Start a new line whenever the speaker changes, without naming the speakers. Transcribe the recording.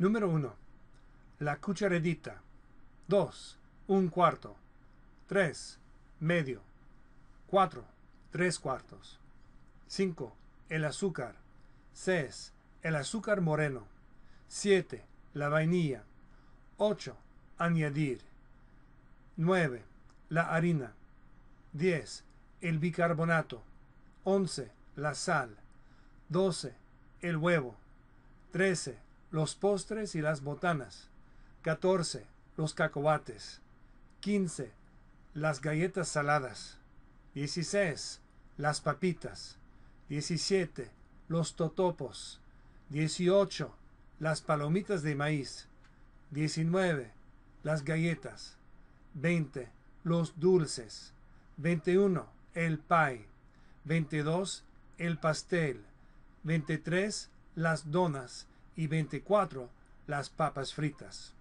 Número 1. La cucharadita. 2. Un cuarto. 3. Medio. 4. Tres cuartos. 5. El azúcar. 6. El azúcar moreno. 7. La vainilla. 8. Añadir. 9. La harina. 10. El bicarbonato. 11. La sal. 12. El huevo. 13 los postres y las botanas. 14. Los cacobates. 15. Las galletas saladas. 16. Las papitas. 17. Los totopos. 18. Las palomitas de maíz. 19. Las galletas. 20. Los dulces. 21. El pay 22. El pastel. 23. Las donas y veinticuatro las papas fritas.